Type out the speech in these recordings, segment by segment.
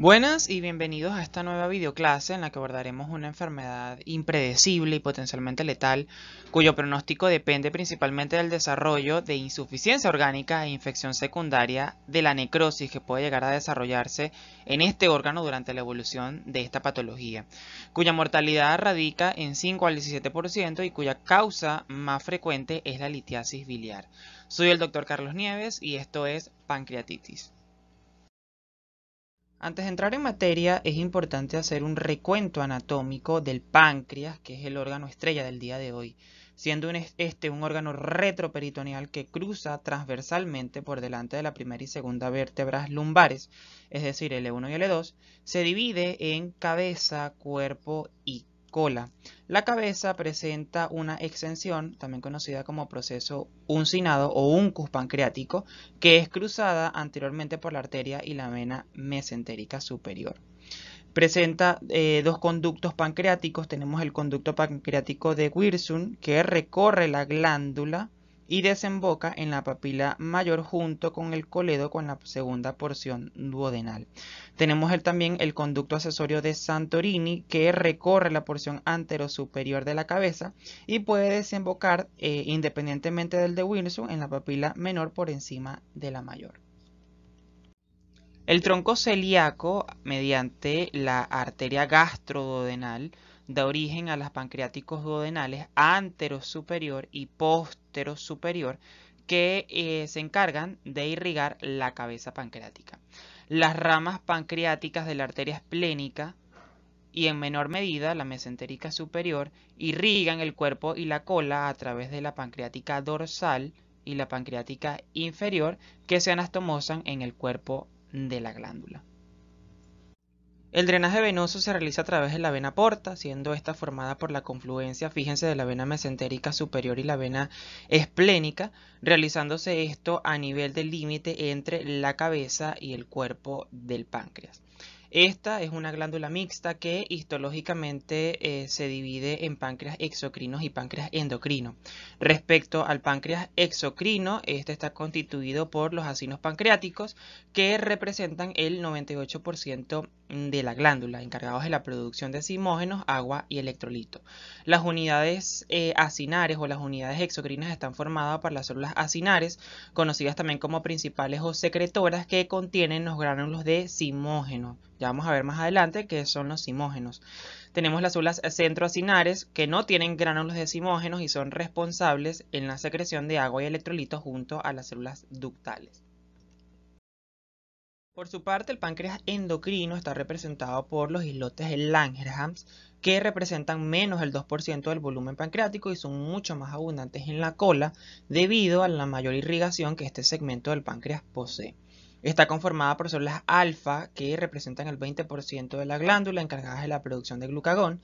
Buenas y bienvenidos a esta nueva videoclase en la que abordaremos una enfermedad impredecible y potencialmente letal cuyo pronóstico depende principalmente del desarrollo de insuficiencia orgánica e infección secundaria de la necrosis que puede llegar a desarrollarse en este órgano durante la evolución de esta patología, cuya mortalidad radica en 5 al 17% y cuya causa más frecuente es la litiasis biliar. Soy el doctor Carlos Nieves y esto es pancreatitis. Antes de entrar en materia, es importante hacer un recuento anatómico del páncreas, que es el órgano estrella del día de hoy, siendo este un órgano retroperitoneal que cruza transversalmente por delante de la primera y segunda vértebras lumbares, es decir, L1 e y L2, e se divide en cabeza, cuerpo y cola. La cabeza presenta una extensión, también conocida como proceso uncinado o uncus pancreático, que es cruzada anteriormente por la arteria y la vena mesentérica superior. Presenta eh, dos conductos pancreáticos. Tenemos el conducto pancreático de Wilson, que recorre la glándula y desemboca en la papila mayor junto con el coledo con la segunda porción duodenal. Tenemos también el conducto accesorio de Santorini que recorre la porción anterosuperior de la cabeza y puede desembocar eh, independientemente del de Wilson en la papila menor por encima de la mayor. El tronco celíaco, mediante la arteria gastrododenal da origen a las pancreáticos duodenales anterosuperior superior y posterosuperior superior que eh, se encargan de irrigar la cabeza pancreática. Las ramas pancreáticas de la arteria esplénica y en menor medida la mesentérica superior irrigan el cuerpo y la cola a través de la pancreática dorsal y la pancreática inferior que se anastomosan en el cuerpo de la glándula. El drenaje venoso se realiza a través de la vena porta, siendo esta formada por la confluencia, fíjense, de la vena mesentérica superior y la vena esplénica, realizándose esto a nivel del límite entre la cabeza y el cuerpo del páncreas. Esta es una glándula mixta que histológicamente eh, se divide en páncreas exocrinos y páncreas endocrino. Respecto al páncreas exocrino, este está constituido por los acinos pancreáticos que representan el 98% de la glándula, encargados de la producción de simógenos, agua y electrolito. Las unidades eh, acinares o las unidades exocrinas están formadas por las células acinares, conocidas también como principales o secretoras, que contienen los gránulos de simógeno. Ya vamos a ver más adelante qué son los simógenos. Tenemos las células centroacinares, que no tienen gránulos de simógenos y son responsables en la secreción de agua y electrolito junto a las células ductales. Por su parte, el páncreas endocrino está representado por los islotes de Langerhans, que representan menos del 2% del volumen pancreático y son mucho más abundantes en la cola debido a la mayor irrigación que este segmento del páncreas posee. Está conformada por células alfa que representan el 20% de la glándula encargadas de la producción de glucagón,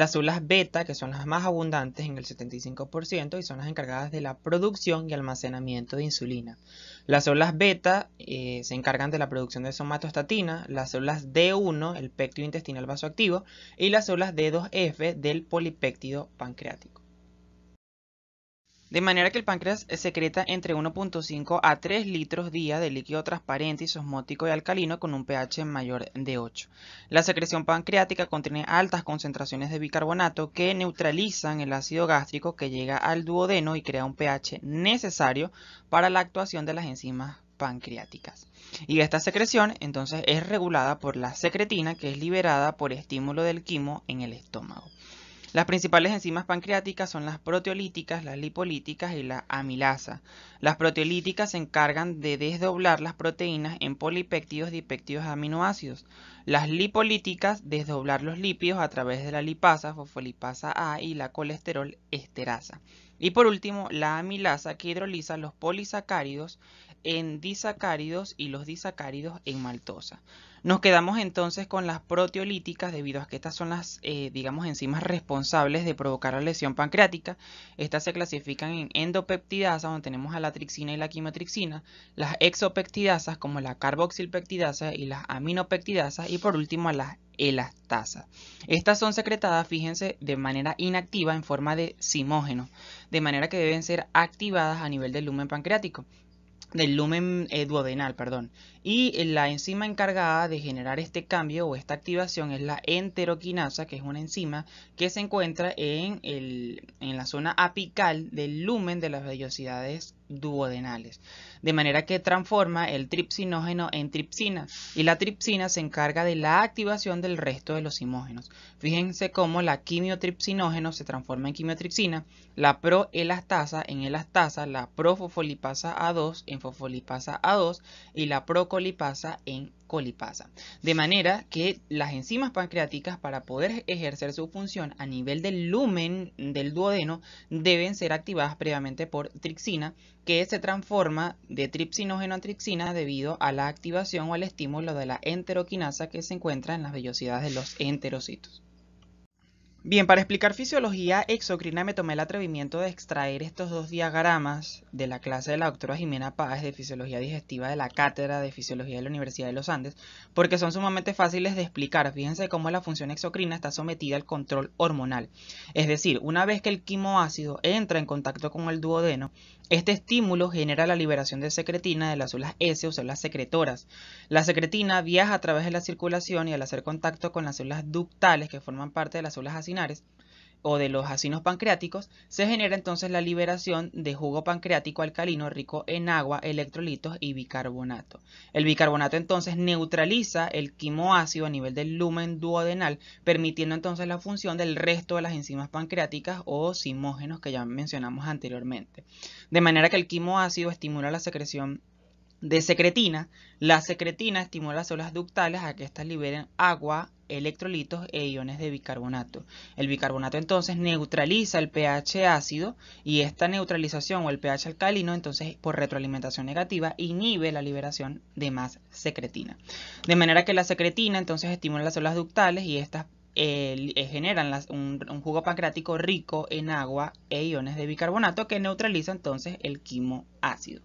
las células beta, que son las más abundantes en el 75%, y son las encargadas de la producción y almacenamiento de insulina. Las células beta eh, se encargan de la producción de somatostatina, las células D1, el péptido intestinal vasoactivo, y las células D2F del polipéptido pancreático. De manera que el páncreas eh, secreta entre 1.5 a 3 litros día de líquido transparente y osmótico y alcalino con un pH mayor de 8. La secreción pancreática contiene altas concentraciones de bicarbonato que neutralizan el ácido gástrico que llega al duodeno y crea un pH necesario para la actuación de las enzimas pancreáticas. Y esta secreción entonces es regulada por la secretina que es liberada por estímulo del quimo en el estómago. Las principales enzimas pancreáticas son las proteolíticas, las lipolíticas y la amilasa. Las proteolíticas se encargan de desdoblar las proteínas en polipéptidos y de aminoácidos. Las lipolíticas desdoblar los lípidos a través de la lipasa, fosfolipasa A y la colesterol esterasa. Y por último, la amilasa que hidroliza los polisacáridos en disacáridos y los disacáridos en maltosa. Nos quedamos entonces con las proteolíticas debido a que estas son las, eh, digamos, enzimas responsables de provocar la lesión pancreática. Estas se clasifican en endopeptidasas, donde tenemos a la trixina y la quimotrixina, las exopeptidasas como la carboxilpeptidasa y las aminopeptidasas y por último a las elastasas. Estas son secretadas, fíjense, de manera inactiva en forma de simógeno, de manera que deben ser activadas a nivel del lumen pancreático del lumen eh, duodenal, perdón. Y eh, la enzima encargada de generar este cambio o esta activación es la enteroquinasa, que es una enzima que se encuentra en, el, en la zona apical del lumen de las vellosidades duodenales. De manera que transforma el tripsinógeno en tripsina y la tripsina se encarga de la activación del resto de los simógenos. Fíjense cómo la quimiotripsinógeno se transforma en quimiotripsina, la proelastasa en elastasa, la profofolipasa A2 en fosfolipasa A2 y la procolipasa en colipasa. De manera que las enzimas pancreáticas para poder ejercer su función a nivel del lumen del duodeno deben ser activadas previamente por trixina que se transforma de tripsinógeno a trixina debido a la activación o al estímulo de la enteroquinasa que se encuentra en las vellosidades de los enterocitos. Bien, para explicar fisiología exocrina me tomé el atrevimiento de extraer estos dos diagramas de la clase de la doctora Jimena Páez de Fisiología Digestiva de la Cátedra de Fisiología de la Universidad de los Andes, porque son sumamente fáciles de explicar. Fíjense cómo la función exocrina está sometida al control hormonal. Es decir, una vez que el quimoácido entra en contacto con el duodeno, este estímulo genera la liberación de secretina de las células S o células secretoras. La secretina viaja a través de la circulación y al hacer contacto con las células ductales que forman parte de las células acinares, o de los acinos pancreáticos, se genera entonces la liberación de jugo pancreático alcalino rico en agua, electrolitos y bicarbonato. El bicarbonato entonces neutraliza el quimoácido a nivel del lumen duodenal, permitiendo entonces la función del resto de las enzimas pancreáticas o simógenos que ya mencionamos anteriormente. De manera que el quimoácido estimula la secreción de secretina. La secretina estimula las células ductales a que éstas liberen agua electrolitos e iones de bicarbonato. El bicarbonato entonces neutraliza el pH ácido y esta neutralización o el pH alcalino entonces por retroalimentación negativa inhibe la liberación de más secretina. De manera que la secretina entonces estimula las células ductales y estas eh, eh, generan un, jugo pancreático rico en agua e iones de bicarbonato que neutraliza entonces el quimoácido. ácido.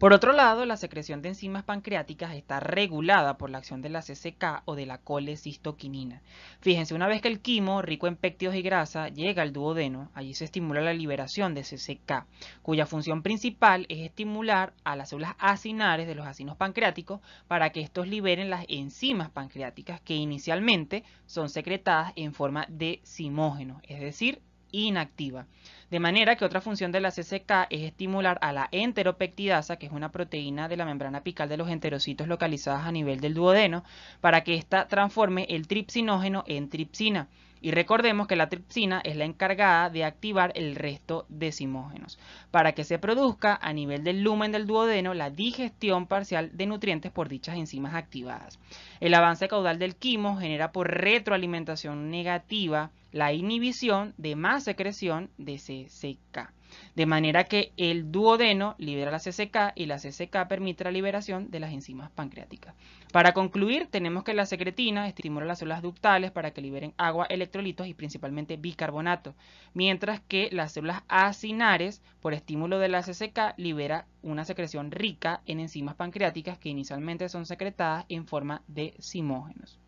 Por otro lado, la secreción de enzimas pancreáticas está regulada por la acción de la CCK o de la colecistoquinina. Fíjense, una vez que el quimo, rico en péptidos y grasa, llega al duodeno, allí se estimula la liberación de CCK, cuya función principal es estimular a las células acinares de los acinos pancreáticos para que estos liberen las enzimas pancreáticas que inicialmente son secretadas en forma de simógeno, es decir, inactiva. De manera que otra función de la CCK es estimular a la enteropectidasa, que es una proteína de la membrana apical de los enterocitos localizadas a nivel del duodeno, para que ésta transforme el tripsinógeno en tripsina. Y recordemos que la tripsina es la encargada de activar el resto de simógenos, para que se produzca a nivel del lumen del duodeno la digestión parcial de nutrientes por dichas enzimas activadas. El avance caudal del quimo genera por retroalimentación negativa la inhibición de más secreción de CCK. De manera que el duodeno libera la CCK y la CCK permite la liberación de las enzimas pancreáticas. Para concluir, tenemos que la secretina estimula las células ductales para que liberen agua, electrolitos y principalmente bicarbonato, mientras que las células acinares, por estímulo de la CCK, libera una secreción rica en enzimas pancreáticas que inicialmente son secretadas en forma de simógenos.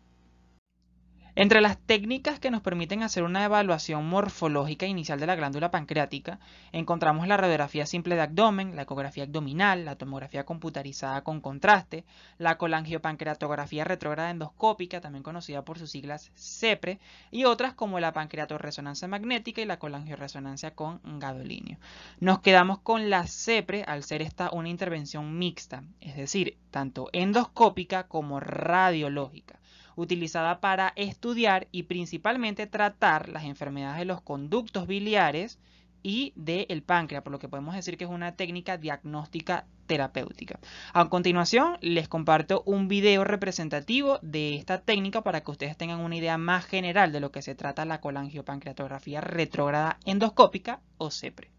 Entre las técnicas que nos permiten hacer una evaluación morfológica inicial de la glándula pancreática, encontramos la radiografía simple de abdomen, la ecografía abdominal, la tomografía computarizada con contraste, la colangiopancreatografía retrógrada endoscópica, también conocida por sus siglas CEPRE, y otras como la pancreatoresonancia magnética y la colangioresonancia con gadolinio. Nos quedamos con la CEPRE al ser esta una intervención mixta, es decir, tanto endoscópica como radiológica utilizada para estudiar y principalmente tratar las enfermedades de los conductos biliares y del páncreas, por lo que podemos decir que es una técnica diagnóstica terapéutica. A continuación, les comparto un video representativo de esta técnica para que ustedes tengan una idea más general de lo que se trata la colangiopancreatografía retrógrada endoscópica o CEPRE.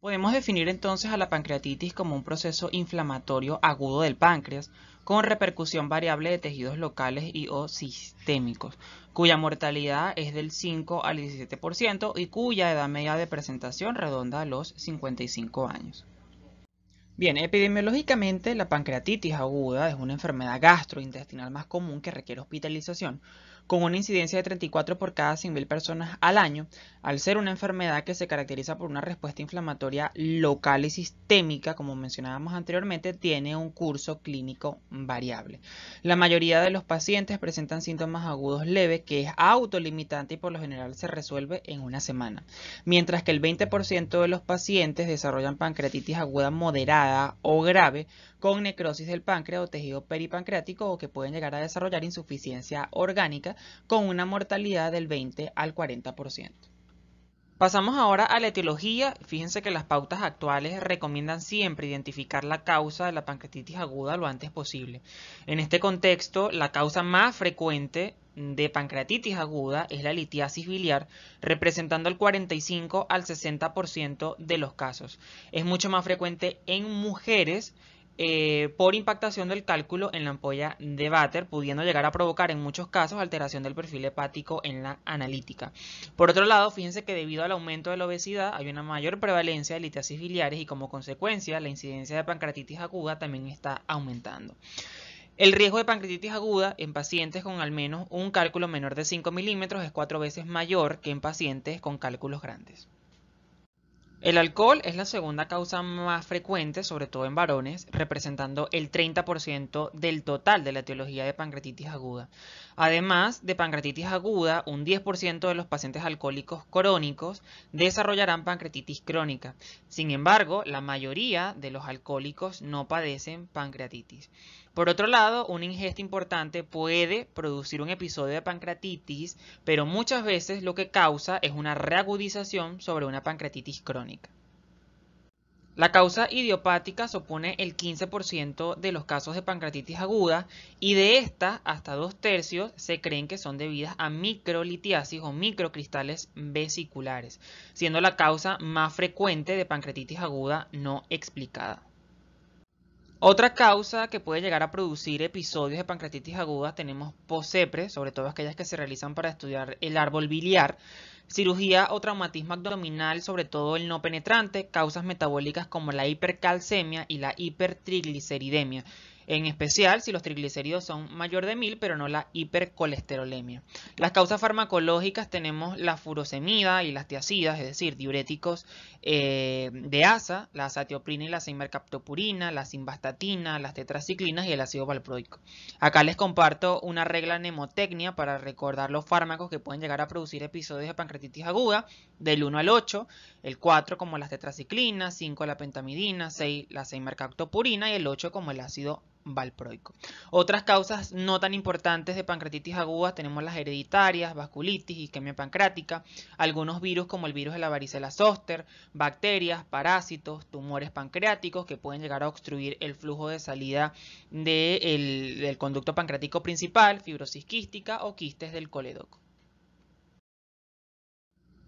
Podemos definir entonces a la pancreatitis como un proceso inflamatorio agudo del páncreas con repercusión variable de tejidos locales y o sistémicos, cuya mortalidad es del 5 al 17% y cuya edad media de presentación redonda a los 55 años. Bien, epidemiológicamente la pancreatitis aguda es una enfermedad gastrointestinal más común que requiere hospitalización, con una incidencia de 34 por cada 100.000 personas al año, al ser una enfermedad que se caracteriza por una respuesta inflamatoria local y sistémica, como mencionábamos anteriormente, tiene un curso clínico variable. La mayoría de los pacientes presentan síntomas agudos leves, que es autolimitante y por lo general se resuelve en una semana, mientras que el 20% de los pacientes desarrollan pancreatitis aguda moderada o grave, con necrosis del páncreas o tejido peripancreático o que pueden llegar a desarrollar insuficiencia orgánica con una mortalidad del 20 al 40%. Pasamos ahora a la etiología. Fíjense que las pautas actuales recomiendan siempre identificar la causa de la pancreatitis aguda lo antes posible. En este contexto, la causa más frecuente de pancreatitis aguda es la litiasis biliar, representando el 45 al 60% de los casos. Es mucho más frecuente en mujeres eh, por impactación del cálculo en la ampolla de váter, pudiendo llegar a provocar en muchos casos alteración del perfil hepático en la analítica. Por otro lado, fíjense que debido al aumento de la obesidad hay una mayor prevalencia de litiasis biliares y como consecuencia la incidencia de pancreatitis aguda también está aumentando. El riesgo de pancreatitis aguda en pacientes con al menos un cálculo menor de 5 milímetros es cuatro veces mayor que en pacientes con cálculos grandes. El alcohol es la segunda causa más frecuente, sobre todo en varones, representando el 30% del total de la etiología de pancreatitis aguda. Además de pancreatitis aguda, un 10% de los pacientes alcohólicos crónicos desarrollarán pancreatitis crónica. Sin embargo, la mayoría de los alcohólicos no padecen pancreatitis. Por otro lado, una ingesta importante puede producir un episodio de pancreatitis, pero muchas veces lo que causa es una reagudización sobre una pancreatitis crónica. La causa idiopática supone el 15% de los casos de pancreatitis aguda y de estas, hasta dos tercios se creen que son debidas a microlitiasis o microcristales vesiculares, siendo la causa más frecuente de pancreatitis aguda no explicada. Otra causa que puede llegar a producir episodios de pancreatitis aguda tenemos posepres, sobre todo aquellas que se realizan para estudiar el árbol biliar, cirugía o traumatismo abdominal, sobre todo el no penetrante, causas metabólicas como la hipercalcemia y la hipertrigliceridemia en especial si los triglicéridos son mayor de 1000, pero no la hipercolesterolemia. Las causas farmacológicas tenemos la furosemida y las tiacidas, es decir, diuréticos eh, de asa, la azatioprina y la simmercaptopurina, la simvastatina, las tetraciclinas y el ácido valproico. Acá les comparto una regla mnemotecnia para recordar los fármacos que pueden llegar a producir episodios de pancreatitis aguda del 1 al 8 el 4 como las tetraciclinas, 5 la pentamidina, 6 la 6 y el 8 como el ácido valproico. Otras causas no tan importantes de pancreatitis aguda tenemos las hereditarias, vasculitis, isquemia pancrática, algunos virus como el virus de la varicela zoster, bacterias, parásitos, tumores pancreáticos que pueden llegar a obstruir el flujo de salida del conducto pancreático principal, fibrosis quística o quistes del coledoco.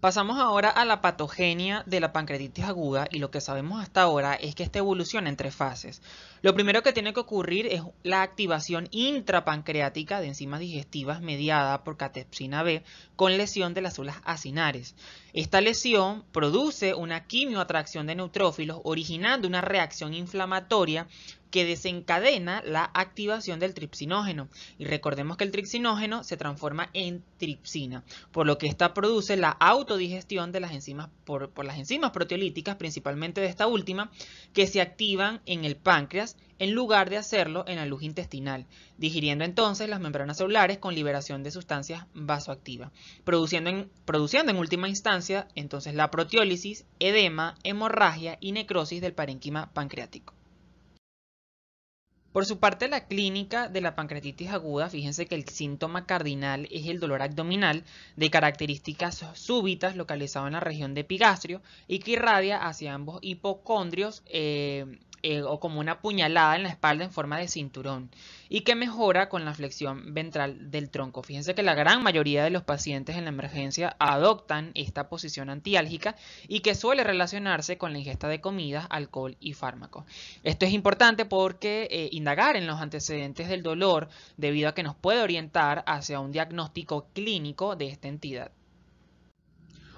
Pasamos ahora a la patogenia de la pancreatitis aguda y lo que sabemos hasta ahora es que esta evoluciona en tres fases. Lo primero que tiene que ocurrir es la activación intrapancreática de enzimas digestivas mediada por catepsina B con lesión de las células acinares. Esta lesión produce una quimioatracción de neutrófilos originando una reacción inflamatoria que desencadena la activación del tripsinógeno. Y recordemos que el tripsinógeno se transforma en tripsina, por lo que esta produce la autodigestión de las enzimas por, las enzimas proteolíticas, principalmente de esta última, que se activan en el páncreas en lugar de hacerlo en la luz intestinal, digiriendo entonces las membranas celulares con liberación de sustancias vasoactivas, produciendo en, produciendo en última instancia entonces la proteólisis, edema, hemorragia y necrosis del parénquima pancreático. Por su parte, la clínica de la pancreatitis aguda, fíjense que el síntoma cardinal es el dolor abdominal de características súbitas localizado en la región de epigastrio y que irradia hacia ambos hipocondrios eh, eh, o como una puñalada en la espalda en forma de cinturón y que mejora con la flexión ventral del tronco. Fíjense que la gran mayoría de los pacientes en la emergencia adoptan esta posición antiálgica y que suele relacionarse con la ingesta de comidas, alcohol y fármacos. Esto es importante porque eh, indagar en los antecedentes del dolor debido a que nos puede orientar hacia un diagnóstico clínico de esta entidad.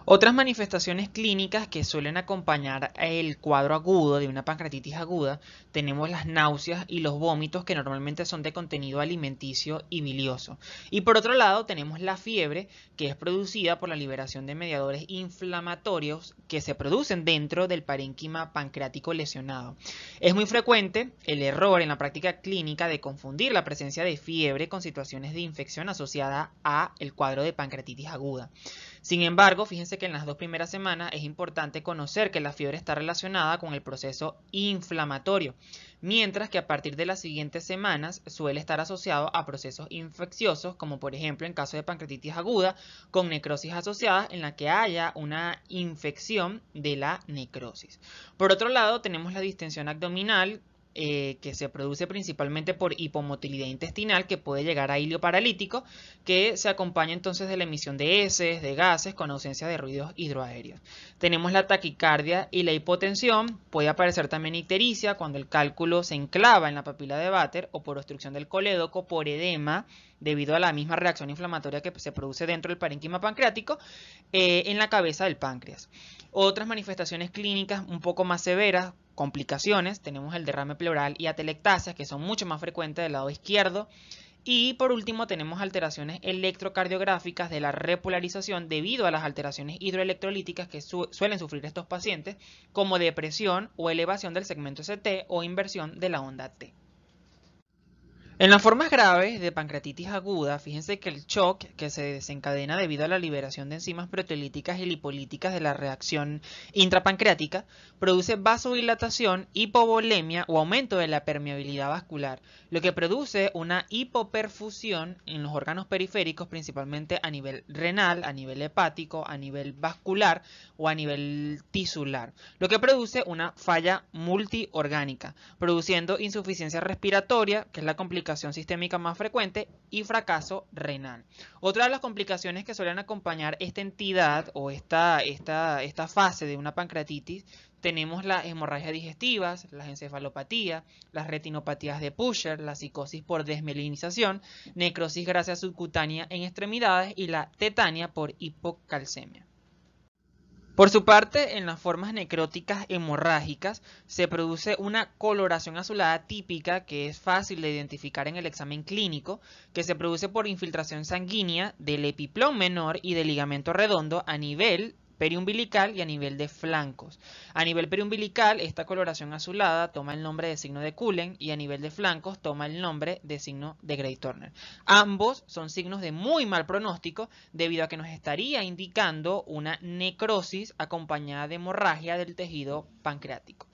Otras manifestaciones clínicas que suelen acompañar el cuadro agudo de una pancreatitis aguda tenemos las náuseas y los vómitos que normalmente son de contenido alimenticio y bilioso. Y por otro lado tenemos la fiebre que es producida por la liberación de mediadores inflamatorios que se producen dentro del parénquima pancreático lesionado. Es muy frecuente el error en la práctica clínica de confundir la presencia de fiebre con situaciones de infección asociada a el cuadro de pancreatitis aguda. Sin embargo, fíjense que en las dos primeras semanas es importante conocer que la fiebre está relacionada con el proceso inflamatorio, mientras que a partir de las siguientes semanas suele estar asociado a procesos infecciosos, como por ejemplo en caso de pancreatitis aguda, con necrosis asociadas en la que haya una infección de la necrosis. Por otro lado, tenemos la distensión abdominal eh, que se produce principalmente por hipomotilidad intestinal que puede llegar a hilio paralítico, que se acompaña entonces de la emisión de heces, de gases con ausencia de ruidos hidroaéreos. Tenemos la taquicardia y la hipotensión, puede aparecer también ictericia cuando el cálculo se enclava en la papila de váter o por obstrucción del colédoco, por edema debido a la misma reacción inflamatoria que se produce dentro del parénquima pancreático eh, en la cabeza del páncreas. Otras manifestaciones clínicas un poco más severas complicaciones, tenemos el derrame pleural y atelectasias, que son mucho más frecuentes del lado izquierdo. Y por último tenemos alteraciones electrocardiográficas de la repolarización debido a las alteraciones hidroelectrolíticas que suelen sufrir estos pacientes, como depresión o elevación del segmento ST o inversión de la onda T. En las formas graves de pancreatitis aguda, fíjense que el shock que se desencadena debido a la liberación de enzimas proteolíticas y lipolíticas de la reacción intrapancreática produce vasodilatación, hipovolemia o aumento de la permeabilidad vascular, lo que produce una hipoperfusión en los órganos periféricos, principalmente a nivel renal, a nivel hepático, a nivel vascular o a nivel tisular, lo que produce una falla multiorgánica, produciendo insuficiencia respiratoria, que es la complicación sistémica más frecuente y fracaso renal. Otra de las complicaciones que suelen acompañar esta entidad o esta, fase de una pancreatitis tenemos las hemorragias digestivas, las encefalopatías, las retinopatías de Pusher, la psicosis por desmelinización, necrosis gracias subcutánea en extremidades y la tetania por hipocalcemia. Por su parte, en las formas necróticas hemorrágicas se produce una coloración azulada típica que es fácil de identificar en el examen clínico, que se produce por infiltración sanguínea del epiplón menor y del ligamento redondo a nivel periumbilical y a nivel de flancos. A nivel periumbilical, esta coloración azulada toma el nombre de signo de Cullen y a nivel de flancos toma el nombre de signo de grey Turner. Ambos son signos de muy mal pronóstico debido a que nos estaría indicando una necrosis acompañada de hemorragia del tejido pancreático.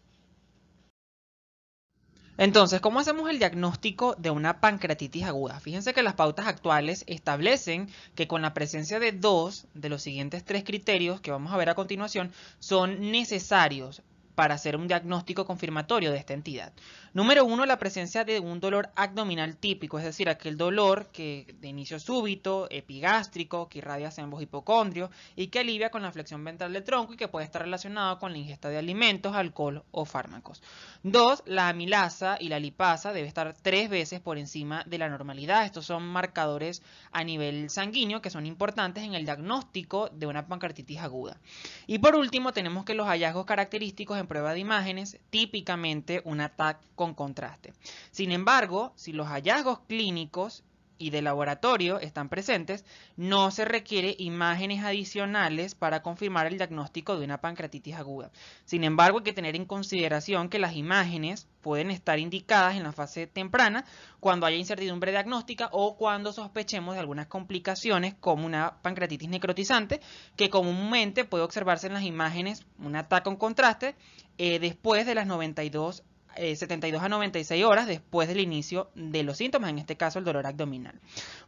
Entonces, ¿cómo hacemos el diagnóstico de una pancreatitis aguda? Fíjense que las pautas actuales establecen que con la presencia de dos de los siguientes tres criterios que vamos a ver a continuación son necesarios para hacer un diagnóstico confirmatorio de esta entidad. Número uno, la presencia de un dolor abdominal típico, es decir, aquel dolor que de inicio súbito, epigástrico, que irradia hacia ambos hipocondrios y que alivia con la flexión ventral del tronco y que puede estar relacionado con la ingesta de alimentos, alcohol o fármacos. Dos, la amilasa y la lipasa debe estar tres veces por encima de la normalidad. Estos son marcadores a nivel sanguíneo que son importantes en el diagnóstico de una pancartitis aguda. Y por último, tenemos que los hallazgos característicos en prueba de imágenes, típicamente un ataque con contraste. Sin embargo, si los hallazgos clínicos y de laboratorio están presentes, no se requiere imágenes adicionales para confirmar el diagnóstico de una pancreatitis aguda. Sin embargo, hay que tener en consideración que las imágenes pueden estar indicadas en la fase temprana cuando haya incertidumbre diagnóstica o cuando sospechemos de algunas complicaciones como una pancreatitis necrotizante que comúnmente puede observarse en las imágenes un ataque con contraste eh, después de las 92 72 eh, a 96 horas después del inicio de los síntomas, en este caso el dolor abdominal.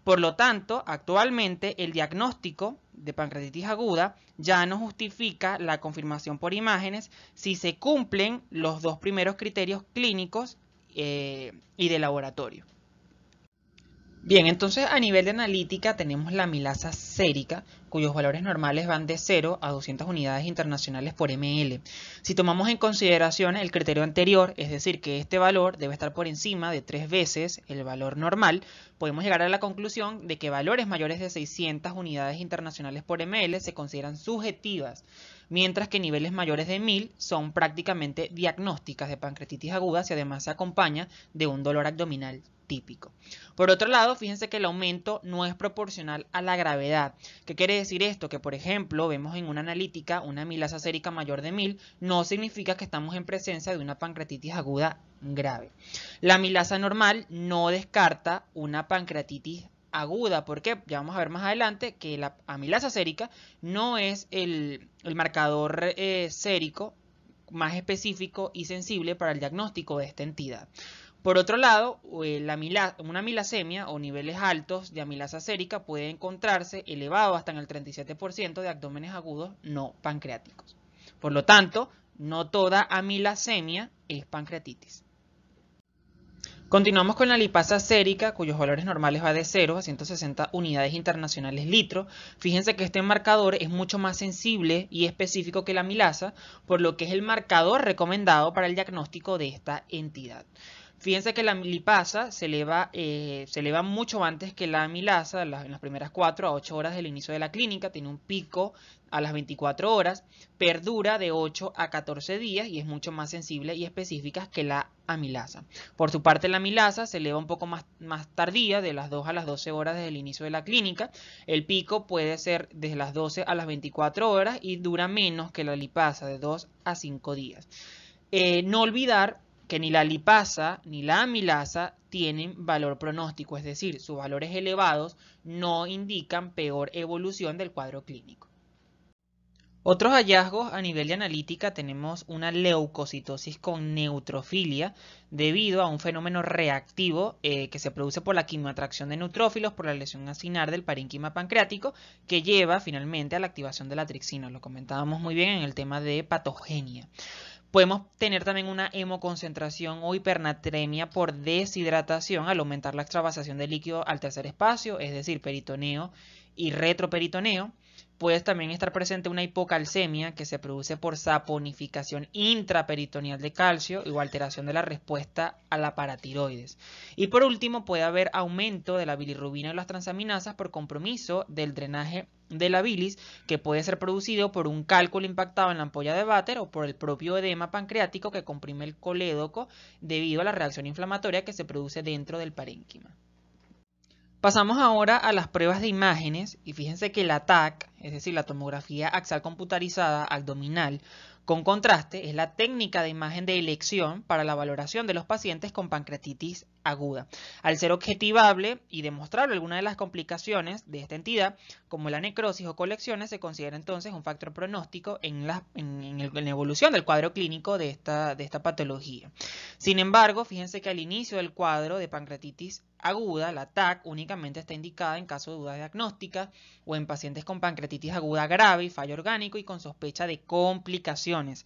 Por lo tanto, actualmente el diagnóstico de pancreatitis aguda ya no justifica la confirmación por imágenes si se cumplen los dos primeros criterios clínicos eh, y de laboratorio. Bien, entonces a nivel de analítica tenemos la milasa sérica, cuyos valores normales van de 0 a 200 unidades internacionales por ml. Si tomamos en consideración el criterio anterior, es decir, que este valor debe estar por encima de tres veces el valor normal, podemos llegar a la conclusión de que valores mayores de 600 unidades internacionales por ml se consideran subjetivas, mientras que niveles mayores de 1000 son prácticamente diagnósticas de pancreatitis aguda si además se acompaña de un dolor abdominal típico. Por otro lado, fíjense que el aumento no es proporcional a la gravedad. ¿Qué quiere decir esto? Que, por ejemplo, vemos en una analítica una amilasa sérica mayor de 1000, no significa que estamos en presencia de una pancreatitis aguda grave. La amilasa normal no descarta una pancreatitis aguda, porque ya vamos a ver más adelante que la amilasa sérica no es el, marcador eh, sérico más específico y sensible para el diagnóstico de esta entidad. Por otro lado, eh, una amilasemia o niveles altos de amilasa sérica puede encontrarse elevado hasta en el 37% de abdómenes agudos no pancreáticos. Por lo tanto, no toda amilasemia es pancreatitis. Continuamos con la lipasa sérica, cuyos valores normales va de 0 a 160 unidades internacionales litro. Fíjense que este marcador es mucho más sensible y específico que la amilasa, por lo que es el marcador recomendado para el diagnóstico de esta entidad. Fíjense que la lipasa se eleva, eh, se eleva mucho antes que la amilasa, en las primeras 4 a 8 horas del inicio de la clínica, tiene un pico a las 24 horas, perdura de 8 a 14 días y es mucho más sensible y específica que la amilasa. Por su parte, la amilasa se eleva un poco más, tardía, de las 2 a las 12 horas desde el inicio de la clínica. El pico puede ser desde las 12 a las 24 horas y dura menos que la lipasa, de 2 a 5 días. Eh, no olvidar que ni la lipasa ni la amilasa tienen valor pronóstico, es decir, sus valores elevados no indican peor evolución del cuadro clínico. Otros hallazgos a nivel de analítica tenemos una leucocitosis con neutrofilia debido a un fenómeno reactivo eh, que se produce por la quimioatracción de neutrófilos por la lesión acinar del parénquima pancreático que lleva finalmente a la activación de la trixina. Lo comentábamos muy bien en el tema de patogenia. Podemos tener también una hemoconcentración o hipernatremia por deshidratación al aumentar la extravasación de líquido al tercer espacio, es decir, peritoneo y retroperitoneo puede también estar presente una hipocalcemia que se produce por saponificación intraperitoneal de calcio o alteración de la respuesta a la paratiroides. Y por último, puede haber aumento de la bilirrubina y las transaminasas por compromiso del drenaje de la bilis que puede ser producido por un cálculo impactado en la ampolla de váter o por el propio edema pancreático que comprime el colédoco debido a la reacción inflamatoria que se produce dentro del parénquima. Pasamos ahora a las pruebas de imágenes y fíjense que la TAC, es decir, la tomografía axial computarizada abdominal con contraste, es la técnica de imagen de elección para la valoración de los pacientes con pancreatitis aguda. Al ser objetivable y demostrar alguna de las complicaciones de esta entidad, como la necrosis o colecciones, se considera entonces un factor pronóstico en la, evolución del cuadro clínico de esta, patología. Sin embargo, fíjense que al inicio del cuadro de pancreatitis aguda, la TAC únicamente está indicada en caso de duda diagnóstica o en pacientes con pancreatitis aguda grave y fallo orgánico y con sospecha de complicaciones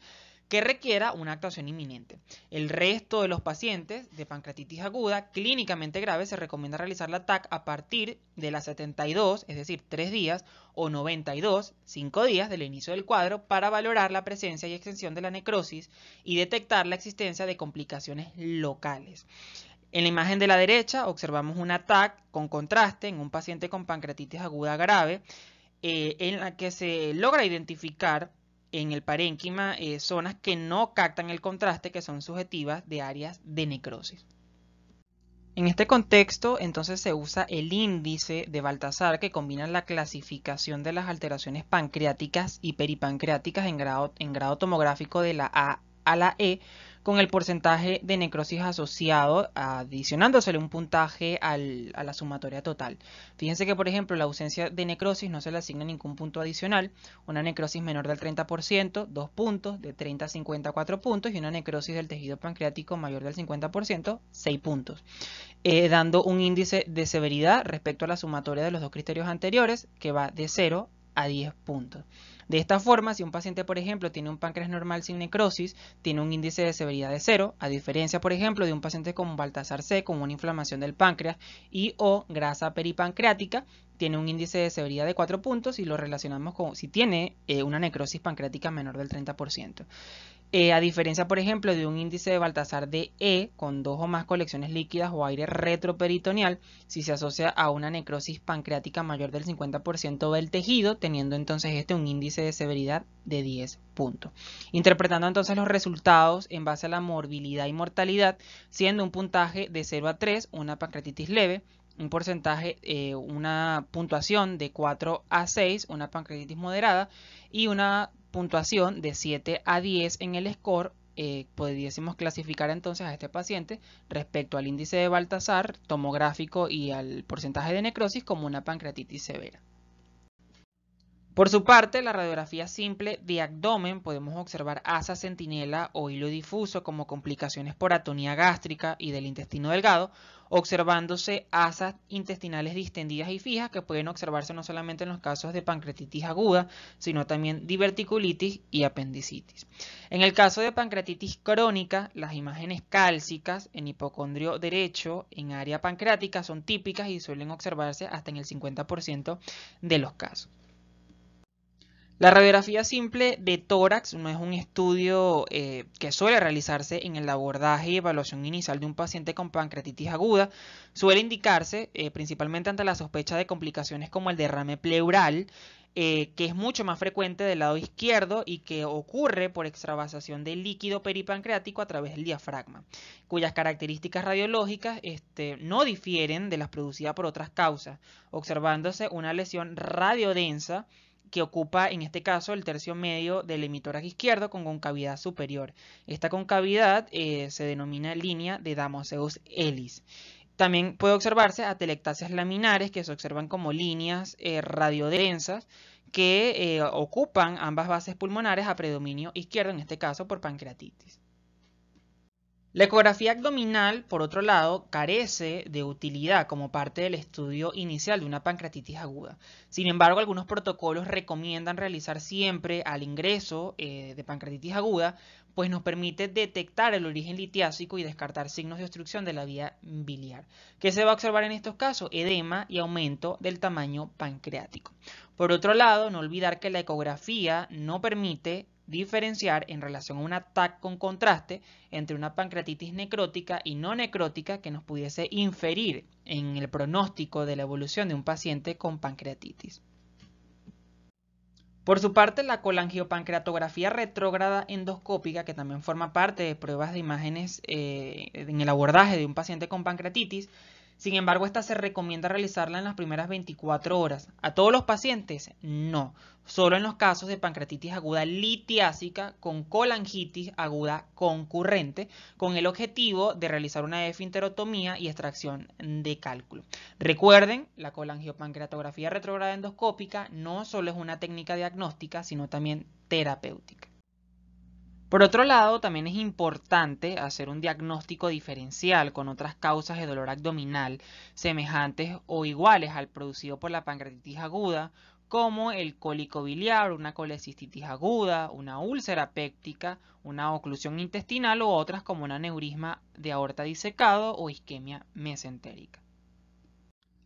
que requiera una actuación inminente. El resto de los pacientes de pancreatitis aguda clínicamente grave se recomienda realizar la TAC a partir de las 72, es decir, 3 días, o 92, 5 días del inicio del cuadro para valorar la presencia y extensión de la necrosis y detectar la existencia de complicaciones locales. En la imagen de la derecha observamos una TAC con contraste en un paciente con pancreatitis aguda grave eh, en la que se logra identificar en el parénquima eh, zonas que no captan el contraste, que son subjetivas de áreas de necrosis. En este contexto, entonces se usa el índice de Baltasar que combina la clasificación de las alteraciones pancreáticas y peripancreáticas en grado, en grado tomográfico de la A a la E con el porcentaje de necrosis asociado, adicionándosele un puntaje a la sumatoria total. Fíjense que, por ejemplo, la ausencia de necrosis no se le asigna ningún punto adicional, una necrosis menor del 30%, 2 puntos, de 30 a 54 puntos, y una necrosis del tejido pancreático mayor del 50%, 6 puntos, eh, dando un índice de severidad respecto a la sumatoria de los dos criterios anteriores, que va de 0 a 10 puntos. De esta forma, si un paciente, por ejemplo, tiene un páncreas normal sin necrosis, tiene un índice de severidad de cero, a diferencia, por ejemplo, de un paciente con Baltasar C, con una inflamación del páncreas y o grasa peripancreática, tiene un índice de severidad de 4 puntos y lo relacionamos con si tiene eh, una necrosis pancreática menor del 30%. Eh, a diferencia, por ejemplo, de un índice de Baltasar de E con dos o más colecciones líquidas o aire retroperitoneal, si se asocia a una necrosis pancreática mayor del 50% del tejido, teniendo entonces este un índice de severidad de 10 puntos. Interpretando entonces los resultados en base a la morbilidad y mortalidad, siendo un puntaje de 0 a 3, una pancreatitis leve, un porcentaje, eh, una puntuación de 4 a 6, una pancreatitis moderada y una puntuación de 7 a 10 en el score, eh, pudiésemos clasificar entonces a este paciente respecto al índice de Baltasar, tomográfico y al porcentaje de necrosis como una pancreatitis severa. Por su parte, la radiografía simple de abdomen podemos observar asas centinela o hilo difuso como complicaciones por atonía gástrica y del intestino delgado, observándose asas intestinales distendidas y fijas que pueden observarse no solamente en los casos de pancreatitis aguda, sino también diverticulitis y apendicitis. En el caso de pancreatitis crónica, las imágenes cálcicas en hipocondrio derecho en área pancreática son típicas y suelen observarse hasta en el 50% de los casos. La radiografía simple de tórax no es un estudio eh, que suele realizarse en el abordaje y evaluación inicial de un paciente con pancreatitis aguda. Suele indicarse eh, principalmente ante la sospecha de complicaciones como el derrame pleural, eh, que es mucho más frecuente del lado izquierdo y que ocurre por extravasación de líquido peripancreático a través del diafragma, cuyas características radiológicas este, no difieren de las producidas por otras causas, observándose una lesión radiodensa que ocupa en este caso el tercio medio del emitoraje izquierdo con concavidad superior. Esta concavidad eh, se denomina línea de Damoseus helis. También puede observarse atelectasias laminares que se observan como líneas eh, radiodensas que eh, ocupan ambas bases pulmonares a predominio izquierdo, en este caso por pancreatitis. La ecografía abdominal, por otro lado, carece de utilidad como parte del estudio inicial de una pancreatitis aguda. Sin embargo, algunos protocolos recomiendan realizar siempre al ingreso eh, de pancreatitis aguda, pues nos permite detectar el origen litiásico y descartar signos de obstrucción de la vía biliar. ¿Qué se va a observar en estos casos? Edema y aumento del tamaño pancreático. Por otro lado, no olvidar que la ecografía no permite diferenciar en relación a un ataque con contraste entre una pancreatitis necrótica y no necrótica que nos pudiese inferir en el pronóstico de la evolución de un paciente con pancreatitis. Por su parte, la colangiopancreatografía retrógrada endoscópica, que también forma parte de pruebas de imágenes eh, en el abordaje de un paciente con pancreatitis, sin embargo, esta se recomienda realizarla en las primeras 24 horas. ¿A todos los pacientes? No. Solo en los casos de pancreatitis aguda litiásica con colangitis aguda concurrente, con el objetivo de realizar una definterotomía y extracción de cálculo. Recuerden, la colangiopancreatografía retrograda endoscópica no solo es una técnica diagnóstica, sino también terapéutica. Por otro lado, también es importante hacer un diagnóstico diferencial con otras causas de dolor abdominal semejantes o iguales al producido por la pancreatitis aguda, como el cólico biliar, una colecistitis aguda, una úlcera péptica, una oclusión intestinal o otras como un aneurisma de aorta disecado o isquemia mesentérica.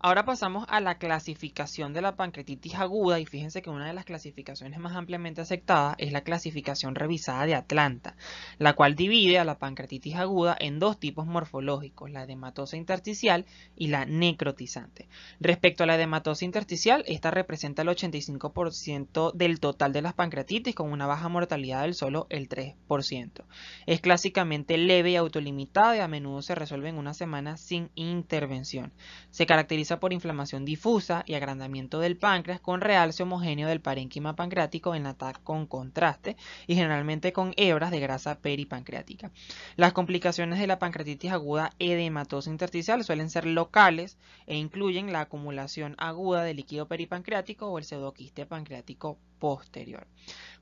Ahora pasamos a la clasificación de la pancreatitis aguda y fíjense que una de las clasificaciones más ampliamente aceptadas es la clasificación revisada de Atlanta, la cual divide a la pancreatitis aguda en dos tipos morfológicos, la edematosa intersticial y la necrotizante. Respecto a la edematosa intersticial, esta representa el 85% del total de las pancreatitis con una baja mortalidad del solo el 3%. Es clásicamente leve y autolimitada y a menudo se resuelve en una semana sin intervención. Se caracteriza por inflamación difusa y agrandamiento del páncreas con realce homogéneo del parénquima pancreático en TAC con contraste y generalmente con hebras de grasa peripancreática. Las complicaciones de la pancreatitis aguda edematosa intersticial suelen ser locales e incluyen la acumulación aguda de líquido peripancreático o el pseudoquiste pancreático posterior.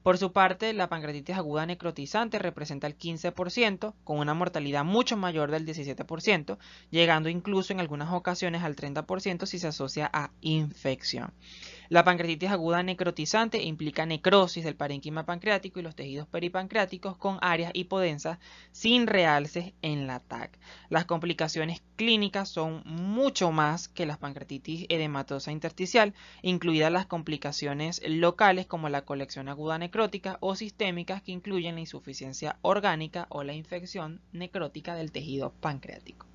Por su parte, la pancreatitis aguda necrotizante representa el 15%, con una mortalidad mucho mayor del 17%, llegando incluso en algunas ocasiones al 30% si se asocia a infección. La pancreatitis aguda necrotizante implica necrosis del parenquima pancreático y los tejidos peripancreáticos con áreas hipodensas sin realces en la TAC. Las complicaciones clínicas son mucho más que las pancreatitis edematosa intersticial, incluidas las complicaciones locales como la colección aguda necrótica o sistémicas que incluyen la insuficiencia orgánica o la infección necrótica del tejido pancreático.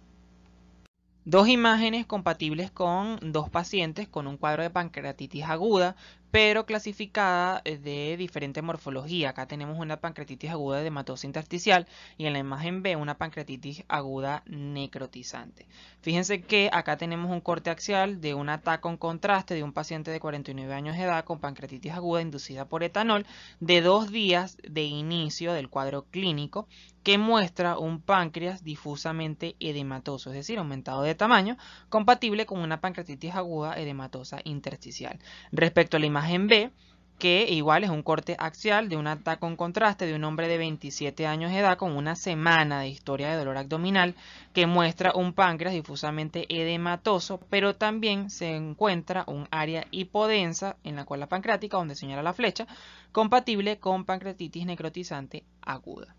Dos imágenes compatibles con dos pacientes con un cuadro de pancreatitis aguda, pero clasificada eh, de diferente morfología. Acá tenemos una pancreatitis aguda de hematosis intersticial y en la imagen B una pancreatitis aguda necrotizante. Fíjense que acá tenemos un corte axial de un ataque con contraste de un paciente de 49 años de edad con pancreatitis aguda inducida por etanol de dos días de inicio del cuadro clínico que muestra un páncreas difusamente edematoso, es decir, aumentado de tamaño, compatible con una pancreatitis aguda edematosa intersticial. Respecto a la imagen B, que igual es un corte axial de un ataque con contraste de un hombre de 27 años de edad con una semana de historia de dolor abdominal que muestra un páncreas difusamente edematoso, pero también se encuentra un área hipodensa en la cola pancreática donde señala la flecha, compatible con pancreatitis necrotizante aguda.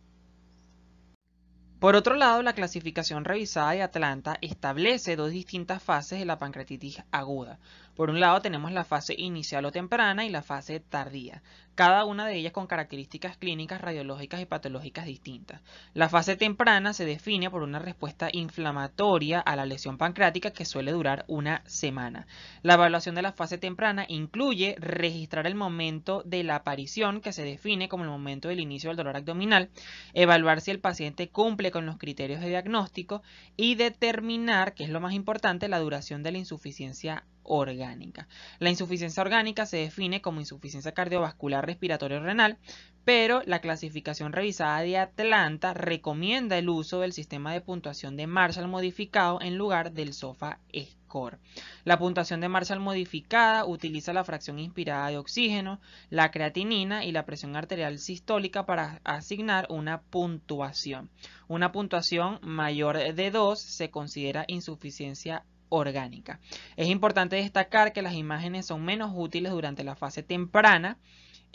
Por otro lado, la clasificación revisada de Atlanta establece dos distintas fases de la pancreatitis aguda. Por un lado tenemos la fase inicial o temprana y la fase tardía, cada una de ellas con características clínicas, radiológicas y patológicas distintas. La fase temprana se define por una respuesta inflamatoria a la lesión pancreática que suele durar una semana. La evaluación de la fase temprana incluye registrar el momento de la aparición que se define como el momento del inicio del dolor abdominal, evaluar si el paciente cumple con los criterios de diagnóstico y determinar, que es lo más importante, la duración de la insuficiencia orgánica. La insuficiencia orgánica se define como insuficiencia cardiovascular respiratoria renal, pero la clasificación revisada de Atlanta recomienda el uso del sistema de puntuación de Marshall modificado en lugar del SOFA Score. La puntuación de Marshall modificada utiliza la fracción inspirada de oxígeno, la creatinina y la presión arterial sistólica para asignar una puntuación. Una puntuación mayor de 2 se considera insuficiencia orgánica. Es importante destacar que las imágenes son menos útiles durante la fase temprana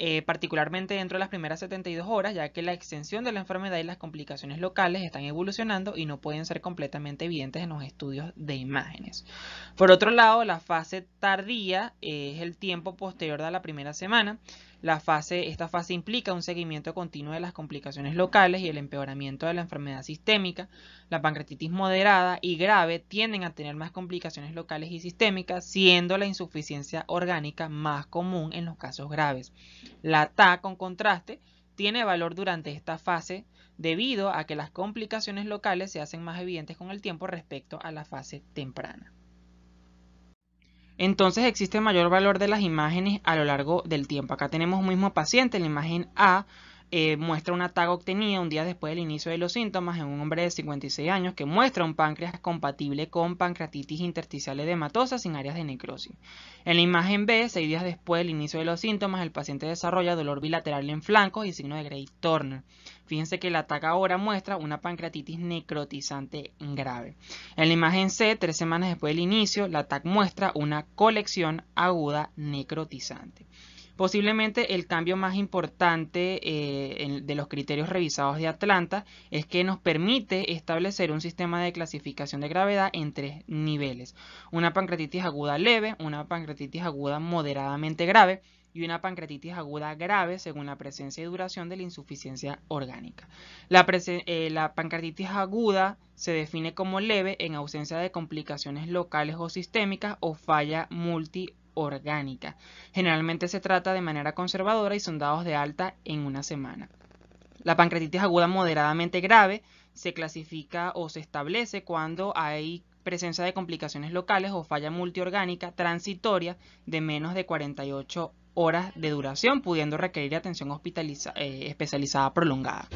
eh, particularmente dentro de las primeras 72 horas, ya que la extensión de la enfermedad y las complicaciones locales están evolucionando y no pueden ser completamente evidentes en los estudios de imágenes. Por otro lado, la fase tardía es el tiempo posterior a la primera semana. esta fase implica un seguimiento continuo de las complicaciones locales y el empeoramiento de la enfermedad sistémica. La pancreatitis moderada y grave tienden a tener más complicaciones locales y sistémicas, siendo la insuficiencia orgánica más común en los casos graves. La Ta con contraste tiene valor durante esta fase debido a que las complicaciones locales se hacen más evidentes con el tiempo respecto a la fase temprana. Entonces existe mayor valor de las imágenes a lo largo del tiempo. Acá tenemos un mismo paciente, la imagen A eh, muestra un ataque obtenido un día después del inicio de los síntomas en un hombre de 56 años que muestra un páncreas compatible con pancreatitis intersticial edematosa sin áreas de necrosis. En la imagen B, seis días después del inicio de los síntomas, el paciente desarrolla dolor bilateral en flancos y signo de Grey Turner. Fíjense que el ataque ahora muestra una pancreatitis necrotizante grave. En la imagen C, tres semanas después del inicio, la ataque muestra una colección aguda necrotizante. Posiblemente el cambio más importante eh, de los criterios revisados de Atlanta es que nos permite establecer un sistema de clasificación de gravedad en tres niveles. Una pancreatitis aguda leve, una pancreatitis aguda moderadamente grave y una pancreatitis aguda grave según la presencia y duración de la insuficiencia orgánica. La, eh, la pancreatitis aguda se define como leve en ausencia de complicaciones locales o sistémicas o falla multi orgánica. Generalmente se trata de manera conservadora y son dados de alta en una semana. La pancreatitis aguda moderadamente grave se clasifica o se establece cuando hay presencia de complicaciones locales o falla multiorgánica transitoria de menos de 48 horas de duración, pudiendo requerir atención eh, especializada prolongada.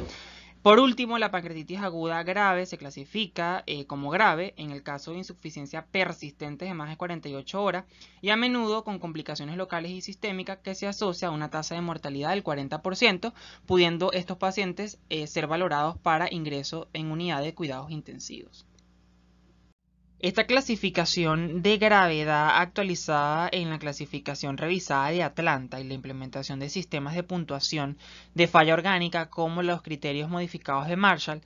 Por último, la pancreatitis aguda grave se clasifica eh, como grave en el caso de insuficiencia persistente de más de 48 horas y a menudo con complicaciones locales y sistémicas que se asocia a una tasa de mortalidad del 40%, pudiendo estos pacientes eh, ser valorados para ingreso en unidad de cuidados intensivos. Esta clasificación de gravedad actualizada en la clasificación revisada de Atlanta y la implementación de sistemas de puntuación de falla orgánica como los criterios modificados de Marshall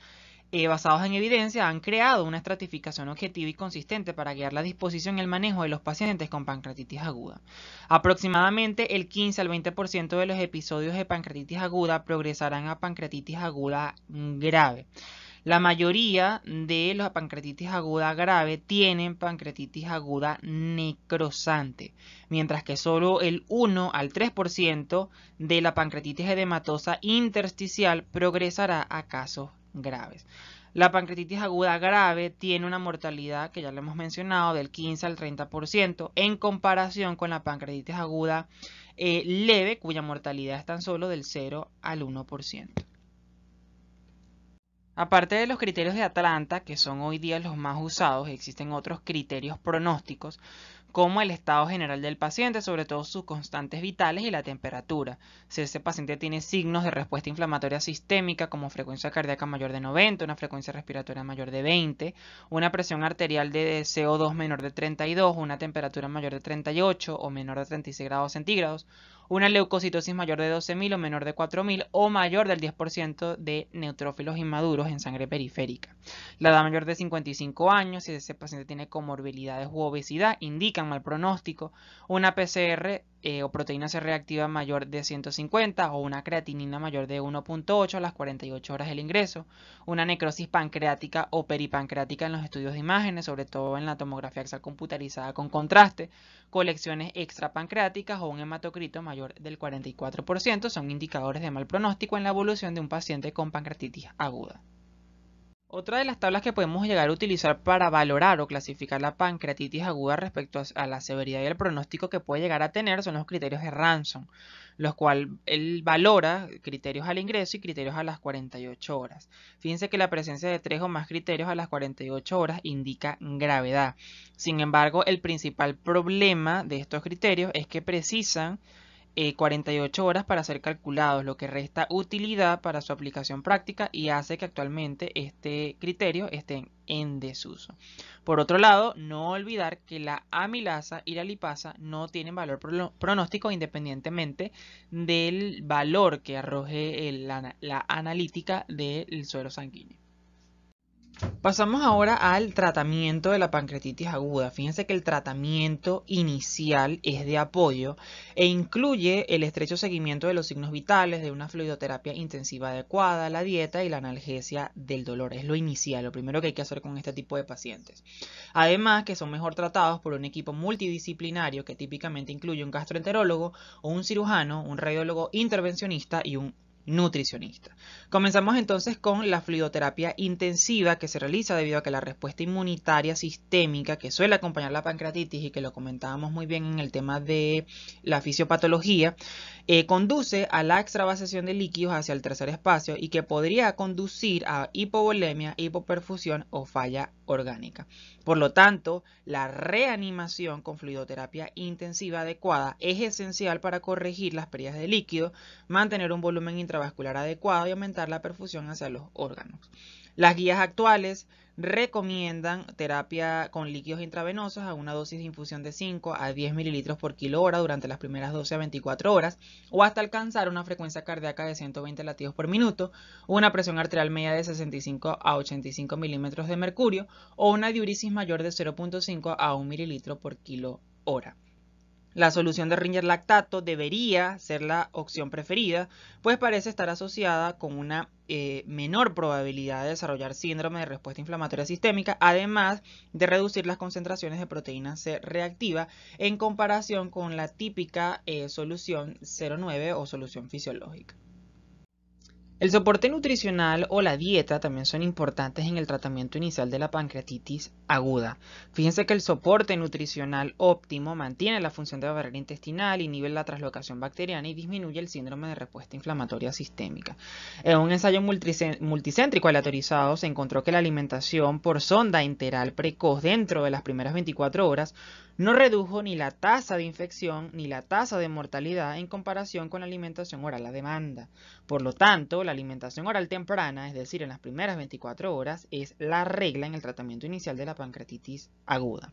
eh, basados en evidencia han creado una estratificación objetiva y consistente para guiar la disposición y el manejo de los pacientes con pancreatitis aguda. Aproximadamente el 15 al 20% de los episodios de pancreatitis aguda progresarán a pancreatitis aguda mm, grave. La mayoría de la pancreatitis aguda grave tienen pancreatitis aguda necrosante, mientras que solo el 1 al 3% de la pancreatitis edematosa intersticial progresará a casos graves. La pancreatitis aguda grave tiene una mortalidad que ya le hemos mencionado del 15 al 30% en comparación con la pancreatitis aguda eh, leve cuya mortalidad es tan solo del 0 al 1%. Aparte de los criterios de Atlanta, que son hoy día los más usados, existen otros criterios pronósticos, como el estado general del paciente, sobre todo sus constantes vitales y la temperatura. Si ese paciente tiene signos de respuesta inflamatoria sistémica, como frecuencia cardíaca mayor de 90, una frecuencia respiratoria mayor de 20, una presión arterial de CO2 menor de 32, una temperatura mayor de 38 o menor de 36 grados centígrados, una leucocitosis mayor de 12.000 o menor de 4.000 o mayor del 10% de neutrófilos inmaduros en sangre periférica. La edad mayor de 55 años, si ese paciente tiene comorbilidades u obesidad, indican mal pronóstico, una PCR eh, o proteína C reactiva mayor de 150 o una creatinina mayor de 1.8 a las 48 horas del ingreso, una necrosis pancreática o peripancreática en los estudios de imágenes, sobre todo en la tomografía axial computarizada con contraste, colecciones extrapancreáticas o un hematocrito mayor del 44% son indicadores de mal pronóstico en la evolución de un paciente con pancreatitis aguda. Otra de las tablas que podemos llegar a utilizar para valorar o clasificar la pancreatitis aguda respecto a la severidad y el pronóstico que puede llegar a tener son los criterios de Ransom, los cuales él valora criterios al ingreso y criterios a las 48 horas. Fíjense que la presencia de tres o más criterios a las 48 horas indica gravedad. Sin embargo, el principal problema de estos criterios es que precisan 48 eh, horas para ser calculados, lo que resta utilidad para su aplicación práctica y hace que actualmente este criterio esté en desuso. Por otro lado, no olvidar que la amilasa y la lipasa no tienen valor pronóstico independientemente del valor que arroje la, la analítica del suero sanguíneo. Pasamos ahora al tratamiento de la pancreatitis aguda. Fíjense que el tratamiento inicial es de apoyo e incluye el estrecho seguimiento de los signos vitales, de una fluidoterapia intensiva adecuada, la dieta y la analgesia del dolor. Es lo inicial, lo primero que hay que hacer con este tipo de pacientes. Además, que son mejor tratados por un equipo multidisciplinario que típicamente incluye un gastroenterólogo o un cirujano, un radiólogo intervencionista y un nutricionista. Comenzamos entonces con la fluidoterapia intensiva que se realiza debido a que la respuesta inmunitaria sistémica que suele acompañar la pancreatitis y que lo comentábamos muy bien en el tema de la fisiopatología, eh, conduce a la extravasación de líquidos hacia el tercer espacio y que podría conducir a hipovolemia, hipoperfusión o falla orgánica. Por lo tanto, la reanimación con fluidoterapia intensiva adecuada es esencial para corregir las pérdidas de líquido, mantener un volumen intravascular adecuado y aumentar la perfusión hacia los órganos. Las guías actuales recomiendan terapia con líquidos intravenosos a una dosis de infusión de 5 a 10 mililitros por kilo hora durante las primeras 12 a 24 horas o hasta alcanzar una frecuencia cardíaca de 120 latidos por minuto, una presión arterial media de 65 a 85 milímetros de mercurio o una diurisis mayor de 0.5 a 1 mililitro por kilo hora. La solución de Ringer lactato debería ser la opción preferida, pues parece estar asociada con una eh, menor probabilidad de desarrollar síndrome de respuesta inflamatoria sistémica, además de reducir las concentraciones de proteína C reactiva en comparación con la típica eh, solución 09 o solución fisiológica. El soporte nutricional o la dieta también son importantes en el tratamiento inicial de la pancreatitis aguda. Fíjense que el soporte nutricional óptimo mantiene la función de la barrera intestinal, inhibe la traslocación bacteriana y disminuye el síndrome de respuesta inflamatoria sistémica. En un ensayo multicéntrico aleatorizado se encontró que la alimentación por sonda enteral precoz dentro de las primeras 24 horas no redujo ni la tasa de infección ni la tasa de mortalidad en comparación con la alimentación oral a demanda. Por lo tanto, la alimentación oral temprana, es decir, en las primeras 24 horas, es la regla en el tratamiento inicial de la pancreatitis aguda.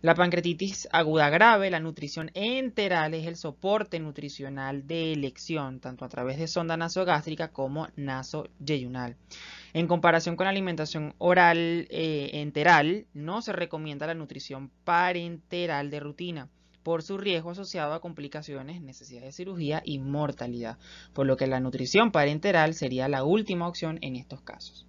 La pancreatitis aguda grave, la nutrición enteral es el soporte nutricional de elección, tanto a través de sonda nasogástrica como nasoyeyunal. En comparación con la alimentación oral eh, enteral, no se recomienda la nutrición parenteral de rutina por su riesgo asociado a complicaciones, necesidad de cirugía y mortalidad, por lo que la nutrición parenteral sería la última opción en estos casos.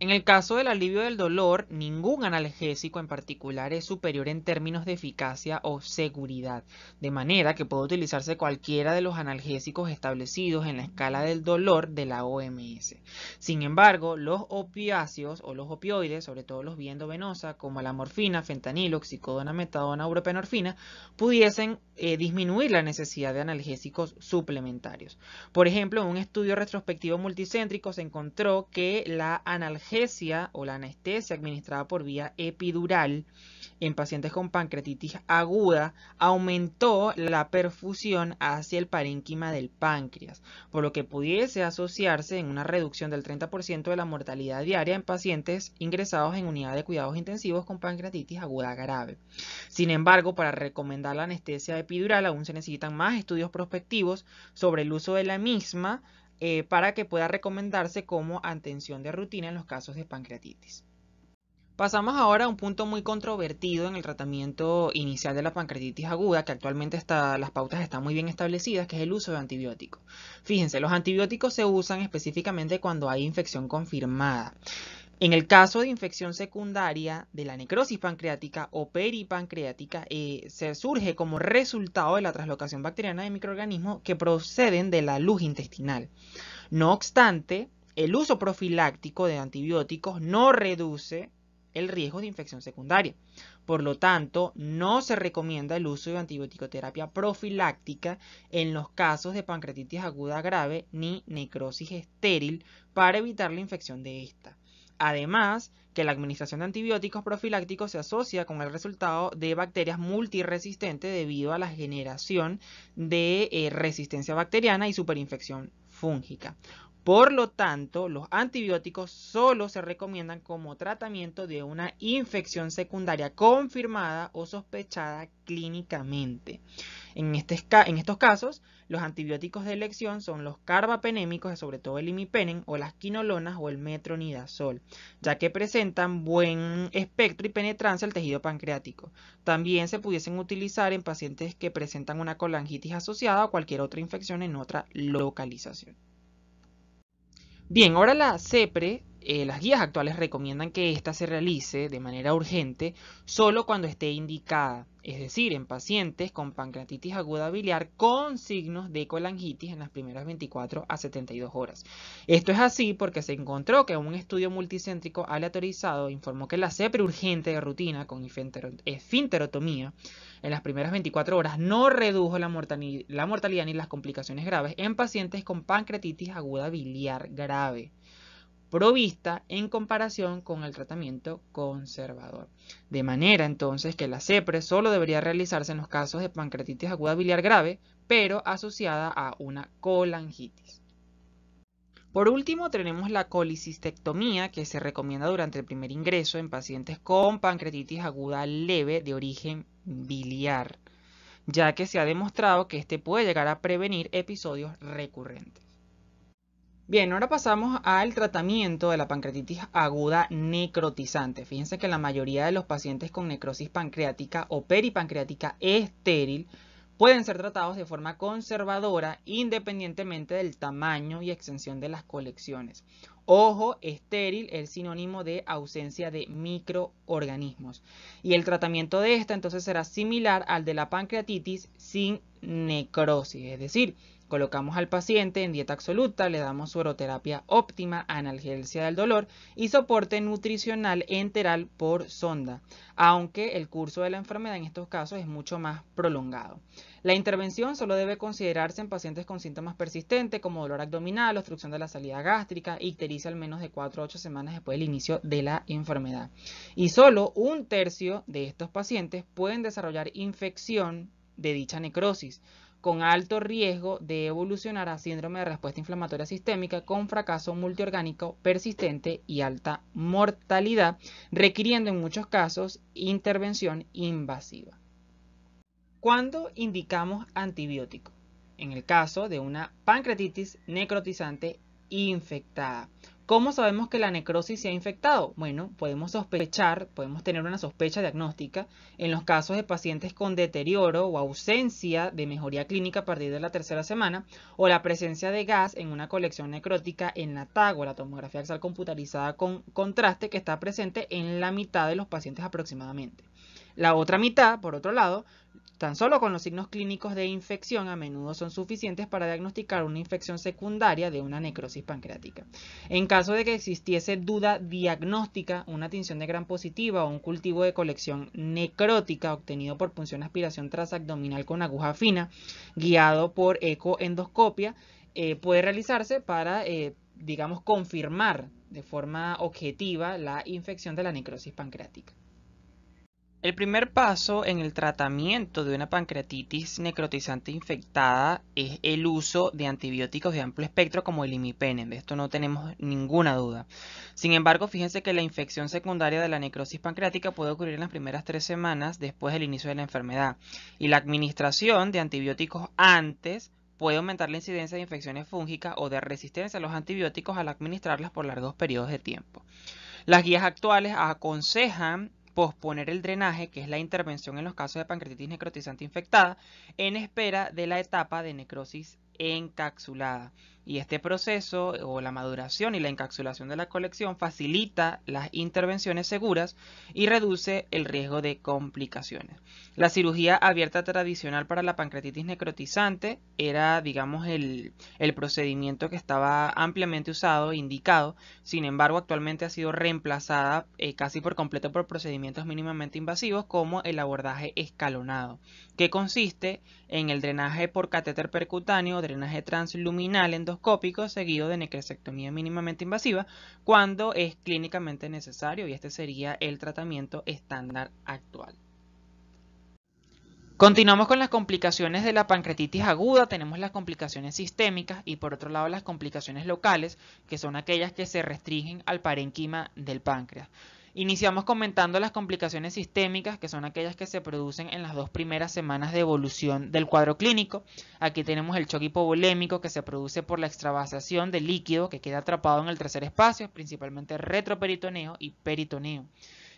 En el caso del alivio del dolor, ningún analgésico en particular es superior en términos de eficacia o seguridad, de manera que puede utilizarse cualquiera de los analgésicos establecidos en la escala del dolor de la OMS. Sin embargo, los opiáceos o los opioides, sobre todo los viendo venosa, como la morfina, fentanil, oxicodona, metadona, uropenorfina, pudiesen eh, disminuir la necesidad de analgésicos suplementarios. Por ejemplo, en un estudio retrospectivo multicéntrico se encontró que la analgésica o la anestesia administrada por vía epidural en pacientes con pancreatitis aguda aumentó la perfusión hacia el parénquima del páncreas, por lo que pudiese asociarse en una reducción del 30% de la mortalidad diaria en pacientes ingresados en unidad de cuidados intensivos con pancreatitis aguda grave. Sin embargo, para recomendar la anestesia epidural aún se necesitan más estudios prospectivos sobre el uso de la misma eh, para que pueda recomendarse como atención de rutina en los casos de pancreatitis. Pasamos ahora a un punto muy controvertido en el tratamiento inicial de la pancreatitis aguda, que actualmente está, las pautas están muy bien establecidas, que es el uso de antibióticos. Fíjense, los antibióticos se usan específicamente cuando hay infección confirmada. En el caso de infección secundaria de la necrosis pancreática o peripancreática, eh, se surge como resultado de la traslocación bacteriana de microorganismos que proceden de la luz intestinal. No obstante, el uso profiláctico de antibióticos no reduce el riesgo de infección secundaria. Por lo tanto, no se recomienda el uso de antibiótico-terapia profiláctica en los casos de pancreatitis aguda grave ni necrosis estéril para evitar la infección de esta. Además, que la administración de antibióticos profilácticos se asocia con el resultado de bacterias multiresistentes debido a la generación de eh, resistencia bacteriana y superinfección fúngica. Por lo tanto, los antibióticos solo se recomiendan como tratamiento de una infección secundaria confirmada o sospechada clínicamente. Este en, estos casos, los antibióticos de elección son los carbapenémicos, sobre todo el imipenem, o las quinolonas o el metronidazol, ya que presentan buen espectro y penetrancia al tejido pancreático. También se pudiesen utilizar en pacientes que presentan una colangitis asociada o cualquier otra infección en otra localización. Bien, ahora la CEPRE eh, las guías actuales recomiendan que ésta se realice de manera urgente solo cuando esté indicada, es decir, en pacientes con pancreatitis aguda biliar con signos de colangitis en las primeras 24 a 72 horas. Esto es así porque se encontró que un estudio multicéntrico aleatorizado informó que la cepre urgente de rutina con esfinterotomía en las primeras 24 horas no redujo la mortalidad ni las complicaciones graves en pacientes con pancreatitis aguda biliar grave provista en comparación con el tratamiento conservador. De manera entonces que la CEPRE solo debería realizarse en los casos de pancreatitis aguda biliar grave, pero asociada a una colangitis. Por último, tenemos la colicistectomía que se recomienda durante el primer ingreso en pacientes con pancreatitis aguda leve de origen biliar, ya que se ha demostrado que este puede llegar a prevenir episodios recurrentes. Bien, ahora pasamos al tratamiento de la pancreatitis aguda necrotizante. Fíjense que la mayoría de los pacientes con necrosis pancreática o peripancreática estéril pueden ser tratados de forma conservadora independientemente del tamaño y extensión de las colecciones. Ojo, estéril es sinónimo de ausencia de microorganismos. Y el tratamiento de esta entonces será similar al de la pancreatitis sin necrosis, es decir, Colocamos al paciente en dieta absoluta, le damos sueroterapia óptima, analgesia del dolor y soporte nutricional enteral por sonda, aunque el curso de la enfermedad en estos casos es mucho más prolongado. La intervención solo debe considerarse en pacientes con síntomas persistentes como dolor abdominal, obstrucción de la salida gástrica, ictericia al menos de 4 a 8 semanas después del inicio de la enfermedad. Y solo un tercio de estos pacientes pueden desarrollar infección de dicha necrosis, con alto riesgo de evolucionar a síndrome de respuesta inflamatoria sistémica con fracaso multiorgánico persistente y alta mortalidad, requiriendo en muchos casos intervención invasiva. ¿Cuándo indicamos antibiótico? En el caso de una pancreatitis necrotizante infectada ¿Cómo sabemos que la necrosis se ha infectado? Bueno, podemos sospechar, podemos tener una sospecha diagnóstica en los casos de pacientes con deterioro o ausencia de mejoría clínica a partir de la tercera semana o la presencia de gas en una colección necrótica en la TAG o la tomografía axial computarizada con contraste que está presente en la mitad de los pacientes aproximadamente. La otra mitad, por otro lado, tan solo con los signos clínicos de infección a menudo son suficientes para diagnosticar una infección secundaria de una necrosis pancreática. En caso de que existiese duda diagnóstica, una tinción de gran positiva o un cultivo de colección necrótica obtenido por punción aspiración transabdominal con aguja fina, guiado por ecoendoscopia, eh, puede realizarse para, eh, digamos, confirmar de forma objetiva la infección de la necrosis pancreática. El primer paso en el tratamiento de una pancreatitis necrotizante infectada es el uso de antibióticos de amplio espectro como el imipenem, de esto no tenemos ninguna duda. Sin embargo, fíjense que la infección secundaria de la necrosis pancreática puede ocurrir en las primeras tres semanas después del inicio de la enfermedad y la administración de antibióticos antes puede aumentar la incidencia de infecciones fúngicas o de resistencia a los antibióticos al administrarlas por largos periodos de tiempo. Las guías actuales aconsejan posponer el drenaje, que es la intervención en los casos de pancreatitis necrotizante infectada, en espera de la etapa de necrosis encapsulada. Y este proceso o la maduración y la encapsulación de la colección facilita las intervenciones seguras y reduce el riesgo de complicaciones. La cirugía abierta tradicional para la pancreatitis necrotizante era, digamos, el, procedimiento que estaba ampliamente usado indicado. Sin embargo, actualmente ha sido reemplazada eh, casi por completo por procedimientos mínimamente invasivos como el abordaje escalonado, que consiste en el drenaje por catéter percutáneo, drenaje transluminal en cópico seguido de necrosectomía mínimamente invasiva cuando es clínicamente necesario y este sería el tratamiento estándar actual. Continuamos con las complicaciones de la pancreatitis aguda, tenemos las complicaciones sistémicas y por otro lado las complicaciones locales, que son aquellas que se restringen al parénquima del páncreas. Iniciamos comentando las complicaciones sistémicas, que son aquellas que se producen en las dos primeras semanas de evolución del cuadro clínico. Aquí tenemos el choque hipovolémico que se produce por la extravasación de líquido que queda atrapado en el tercer espacio, principalmente retroperitoneo y peritoneo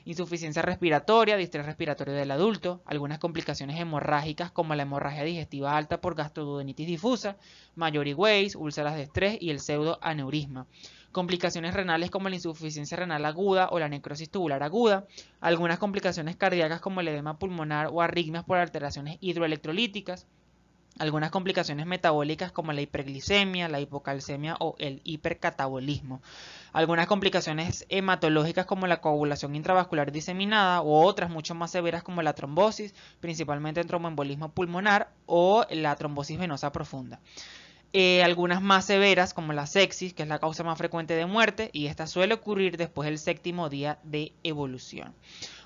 insuficiencia respiratoria, distrés respiratorio del adulto, algunas complicaciones hemorrágicas como la hemorragia digestiva alta por gastroduodenitis difusa, mayor Weiss, úlceras de estrés y el pseudoaneurisma complicaciones renales como la insuficiencia renal aguda o la necrosis tubular aguda, algunas complicaciones cardíacas como el edema pulmonar o arritmias por alteraciones hidroelectrolíticas, algunas complicaciones metabólicas como la hiperglicemia, la hipocalcemia o el hipercatabolismo, algunas complicaciones hematológicas como la coagulación intravascular diseminada o otras mucho más severas como la trombosis, principalmente el tromboembolismo pulmonar o la trombosis venosa profunda. Eh, algunas más severas como la sexis, que es la causa más frecuente de muerte, y esta suele ocurrir después del séptimo día de evolución.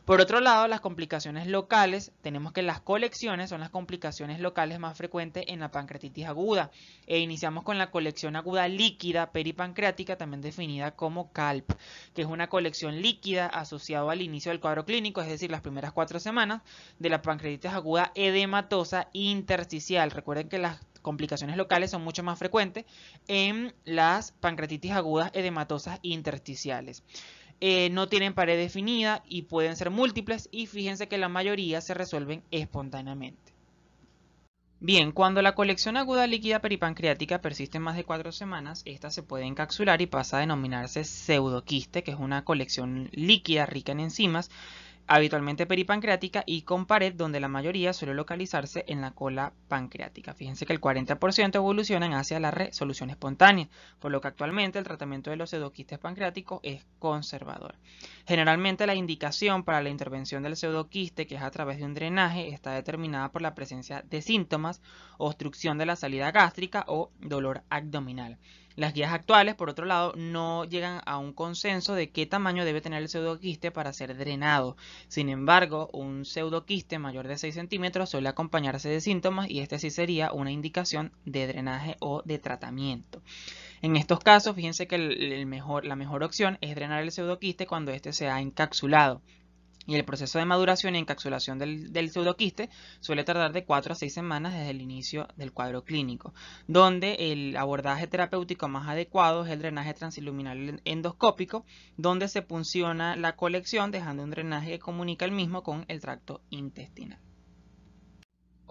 Por otro lado, las complicaciones locales, tenemos que las colecciones son las complicaciones locales más frecuentes en la pancreatitis aguda. E iniciamos con la colección aguda líquida peripancreática, también definida como CALP, que es una colección líquida asociada al inicio del cuadro clínico, es decir, las primeras cuatro semanas de la pancreatitis aguda edematosa intersticial. Recuerden que las complicaciones locales son mucho más frecuentes en las pancreatitis agudas edematosas intersticiales. Eh, no tienen pared definida y pueden ser múltiples y fíjense que la mayoría se resuelven espontáneamente. Bien, cuando la colección aguda líquida peripancreática persiste más de cuatro semanas, esta se puede encapsular y pasa a denominarse pseudoquiste, que es una colección líquida rica en enzimas habitualmente peripancreática y con pared donde la mayoría suele localizarse en la cola pancreática. Fíjense que el 40% evolucionan hacia la resolución espontánea, por lo que actualmente el tratamiento de los pseudoquistes pancreáticos es conservador. Generalmente la indicación para la intervención del pseudoquiste, que es a través de un drenaje, está determinada por la presencia de síntomas, obstrucción de la salida gástrica o dolor abdominal. Las guías actuales, por otro lado, no llegan a un consenso de qué tamaño debe tener el pseudoquiste para ser drenado. Sin embargo, un pseudoquiste mayor de 6 centímetros suele acompañarse de síntomas y este sí sería una indicación de drenaje o de tratamiento. En estos casos, fíjense que la mejor opción es drenar el pseudoquiste cuando éste se ha encapsulado y el proceso de maduración y encapsulación del, pseudoquiste suele tardar de 4 a 6 semanas desde el inicio del cuadro clínico, donde el abordaje terapéutico más adecuado es el drenaje transiluminal endoscópico, donde se punciona la colección dejando un drenaje que comunica el mismo con el tracto intestinal.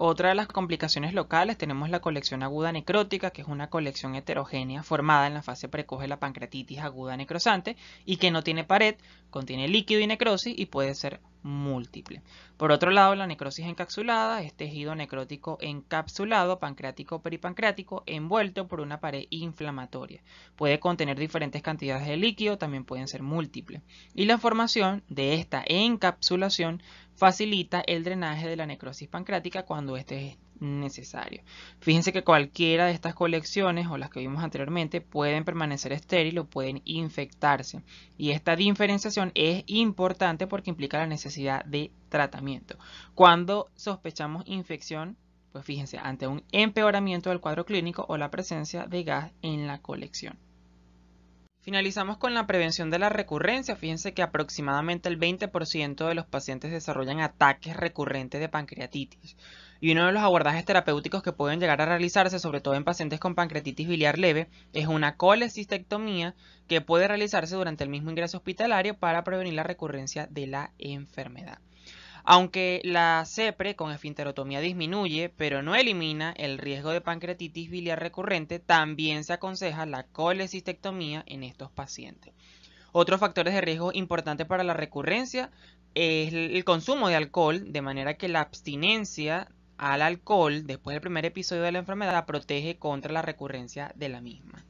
Otra de las complicaciones locales tenemos la colección aguda necrótica, que es una colección heterogénea formada en la fase precoz de la pancreatitis aguda necrosante y que no tiene pared, contiene líquido y necrosis y puede ser múltiple. Por otro lado, la necrosis encapsulada es tejido necrótico encapsulado, pancreático peripancreático, envuelto por una pared inflamatoria. Puede contener diferentes cantidades de líquido, también pueden ser múltiples. Y la formación de esta encapsulación facilita el drenaje de la necrosis pancreática cuando este necesario. Fíjense que cualquiera de estas colecciones o las que vimos anteriormente pueden permanecer estéril o pueden infectarse. Y esta diferenciación es importante porque implica la necesidad de tratamiento. Cuando sospechamos infección, pues fíjense, ante un empeoramiento del cuadro clínico o la presencia de gas en la colección. Finalizamos con la prevención de la recurrencia. Fíjense que aproximadamente el 20% de los pacientes desarrollan ataques recurrentes de pancreatitis y uno de los abordajes terapéuticos que pueden llegar a realizarse, sobre todo en pacientes con pancreatitis biliar leve, es una colecistectomía que puede realizarse durante el mismo ingreso hospitalario para prevenir la recurrencia de la enfermedad. Aunque la CEPRE e con esfinterotomía disminuye, pero no elimina el riesgo de pancreatitis biliar recurrente, también se aconseja la colecistectomía en estos pacientes. Otros factores de riesgo importantes para la recurrencia es el consumo de alcohol, de manera que la abstinencia al alcohol después del primer episodio de la enfermedad protege contra la recurrencia de la misma.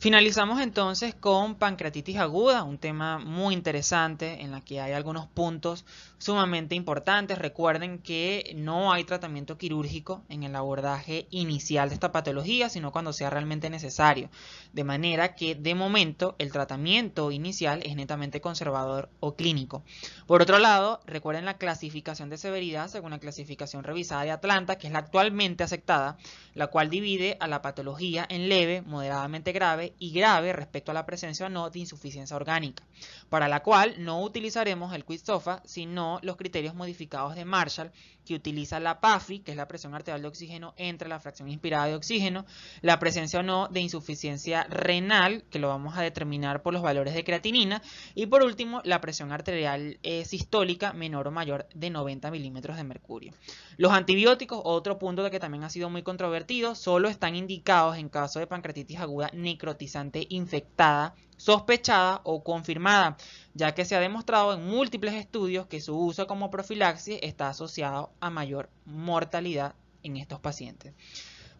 Finalizamos entonces con pancreatitis aguda, un tema muy interesante en la que hay algunos puntos sumamente importantes. Recuerden que no hay tratamiento quirúrgico en el abordaje inicial de esta patología, sino cuando sea realmente necesario. De manera que de momento el tratamiento inicial es netamente conservador o clínico. Por otro lado, recuerden la clasificación de severidad según la clasificación revisada de Atlanta, que es la actualmente aceptada, la cual divide a la patología en leve, moderadamente grave y grave respecto a la presencia o no de insuficiencia orgánica para la cual no utilizaremos el sofa, sino los criterios modificados de Marshall, que utiliza la PAFI, que es la presión arterial de oxígeno entre la fracción inspirada de oxígeno, la presencia o no de insuficiencia renal, que lo vamos a determinar por los valores de creatinina, y por último, la presión arterial eh, sistólica menor o mayor de 90 milímetros de mercurio. Los antibióticos, otro punto que también ha sido muy controvertido, solo están indicados en caso de pancreatitis aguda necrotizante infectada sospechada o confirmada, ya que se ha demostrado en múltiples estudios que su uso como profilaxis está asociado a mayor mortalidad en estos pacientes.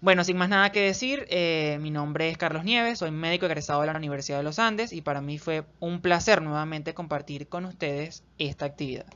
Bueno, sin más nada que decir, eh, mi nombre es Carlos Nieves, soy médico egresado de la Universidad de los Andes y para mí fue un placer nuevamente compartir con ustedes esta actividad.